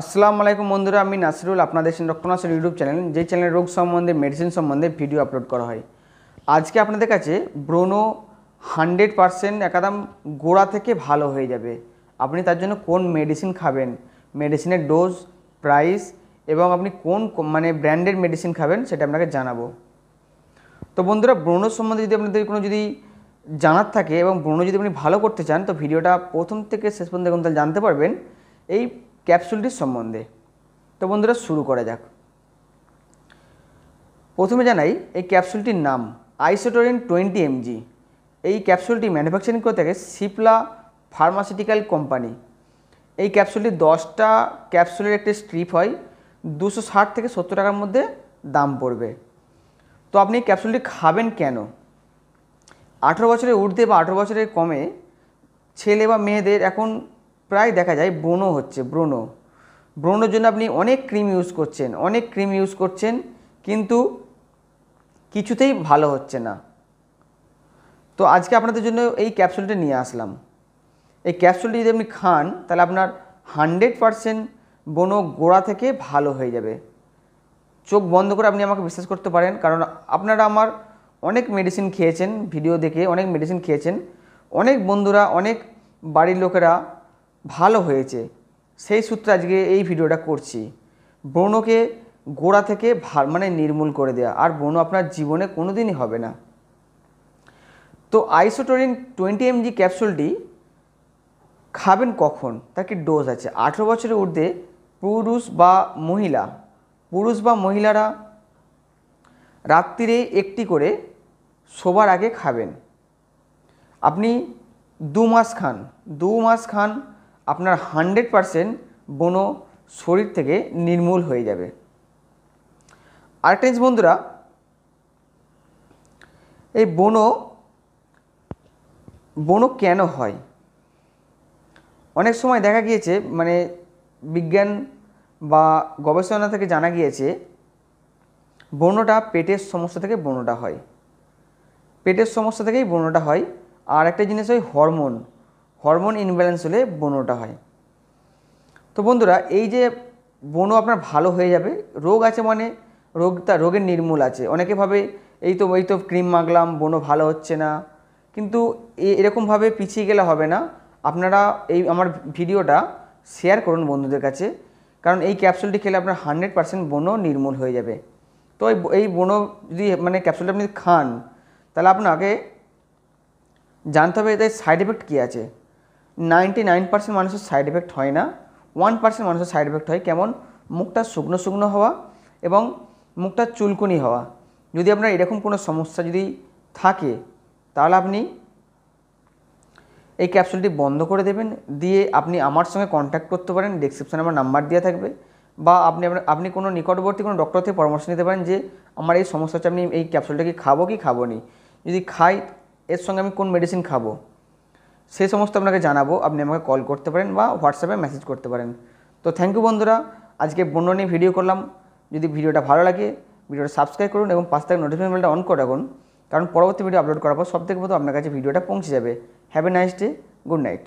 আসসালামু আলাইকুম বন্ধুরা আমি নাসিরুল আপনাদের ডক্টর ইউটিউব চ্যানেল যে চ্যানেলের রোগ সম্বন্ধে মেডিসিন সম্বন্ধে ভিডিও আপলোড করা হয় আজকে আপনাদের কাছে ব্রোনো হান্ড্রেড পারসেন্ট একদম গোড়া থেকে ভালো হয়ে যাবে আপনি তার জন্য কোন মেডিসিন খাবেন মেডিসিনের ডোজ প্রাইস এবং আপনি কোন মানে ব্র্যান্ডের মেডিসিন খাবেন সেটা আপনাকে জানাবো তো বন্ধুরা ব্রণ সম্বন্ধে যদি আপনাদের কোনো যদি জানার থাকে এবং ব্রণ যদি আপনি ভালো করতে চান তো ভিডিওটা প্রথম থেকে শেষ পর্যন্ত এখন তাহলে জানতে পারবেন এই ক্যাপসুলটির সম্বন্ধে তো বন্ধুরা শুরু করা যাক প্রথমে জানাই এই ক্যাপসুলটির নাম আইসোটোরিন টোয়েন্টি এমজি এই ক্যাপসুলটি ম্যানুফ্যাকচারিং করে থাকে সিপলা ফার্মাসিউটিক্যাল কোম্পানি এই ক্যাপসুলটি দশটা ক্যাপসুলের একটি স্ট্রিপ হয় দুশো ষাট থেকে সত্তর টাকার মধ্যে দাম পড়বে তো আপনি ক্যাপসুলটি খাবেন কেন আঠেরো বছরের ঊর্ধ্বে বা আঠেরো বছরের কমে ছেলে বা মেয়েদের এখন প্রায় দেখা যায় ব্রণ হচ্ছে ব্রণ ব্রণর জন্য আপনি অনেক ক্রিম ইউজ করছেন অনেক ক্রিম ইউজ করছেন কিন্তু কিছুতেই ভালো হচ্ছে না তো আজকে আপনাদের জন্য এই ক্যাপসুলটা নিয়ে আসলাম এই ক্যাপসুলটি যদি আপনি খান তাহলে আপনার হান্ড্রেড পারসেন্ট বনো গোড়া থেকে ভালো হয়ে যাবে চোখ বন্ধ করে আপনি আমাকে বিশ্বাস করতে পারেন কারণ আপনারা আমার অনেক মেডিসিন খেয়েছেন ভিডিও দেখে অনেক মেডিসিন খেয়েছেন অনেক বন্ধুরা অনেক বাড়ির লোকেরা ভালো হয়েছে সেই সূত্রে আজকে এই ভিডিওটা করছি ব্রণকে গোড়া থেকে ভার মানে নির্মূল করে দেওয়া আর ব্রণ আপনার জীবনে কোনো দিনই হবে না তো আইসোটোরিন টোয়েন্টি এমজি ক্যাপসুলটি খাবেন কখন তার কি ডোজ আছে আঠেরো বছরের ঊর্ধ্বে পুরুষ বা মহিলা পুরুষ বা মহিলারা রাত্রিরে একটি করে শোবার আগে খাবেন আপনি দু মাস খান দু মাস খান আপনার হান্ড্রেড পারসেন্ট বন শরীর থেকে নির্মূল হয়ে যাবে আরেকটা জিনিস বন্ধুরা এই বনো বনো কেন হয় অনেক সময় দেখা গিয়েছে মানে বিজ্ঞান বা গবেষণা থেকে জানা গিয়েছে বনোটা পেটের সমস্যা থেকে বনোটা হয় পেটের সমস্যা থেকেই বনোটা হয় আর একটা জিনিস হয় হরমোন হরমোন ইনব্যালেন্স হলে বনোটা হয় তো বন্ধুরা এই যে বনো আপনার ভালো হয়ে যাবে রোগ আছে মানে রোগ তা রোগের নির্মূল আছে অনেকে ভাবে এই তো ওই তো ক্রিম মাগলাম বনো ভালো হচ্ছে না কিন্তু এরকমভাবে পিছিয়ে গেলে হবে না আপনারা এই আমার ভিডিওটা শেয়ার করুন বন্ধুদের কাছে কারণ এই ক্যাপসুলটি খেলে আপনার হানড্রেড পারসেন্ট বনো নির্মূল হয়ে যাবে তো এই বনো যদি মানে ক্যাপসুলটা আপনি খান তাহলে আপনাকে জানতে হবে এদের সাইড এফেক্ট কী আছে নাইনটি নাইন পার্সেন্ট মানুষের সাইড এফেক্ট হয় না ওয়ান পার্সেন্ট মানুষের সাইড এফেক্ট হয় কেমন মুখটা শুকনো শুকনো হওয়া এবং মুখটা চুলকুনি হওয়া যদি আপনার এরকম কোনো সমস্যা যদি থাকে তাহলে আপনি এই ক্যাপসুলটি বন্ধ করে দেবেন দিয়ে আপনি আমার সঙ্গে কন্ট্যাক্ট করতে পারেন ডিসক্রিপশানে আমার নাম্বার দেওয়া থাকবে বা আপনি আপনি কোনো নিকটবর্তী কোনো ডক্টর থেকে পরামর্শ নিতে পারেন যে আমার এই সমস্যা হচ্ছে আপনি এই ক্যাপসুলটা কি খাবো কি খাবো নি যদি খাই এর সঙ্গে আমি কোন মেডিসিন খাবো সেই সমস্ত আপনাকে জানাবো আপনি আমাকে কল করতে পারেন বা হোয়াটসঅ্যাপে মেসেজ করতে পারেন তো থ্যাংক ইউ বন্ধুরা আজকে বন্য নিয়ে ভিডিও করলাম যদি ভিডিওটা ভালো লাগে ভিডিওটা সাবস্ক্রাইব করুন এবং পাশ থেকে নোটিফিকেশন বেলটা অন করে রাখুন কারণ পরবর্তী ভিডিও আপলোড করার পর সব থেকে প্রথম আপনার কাছে ভিডিওটা পৌঁছে যাবে have a nice day good night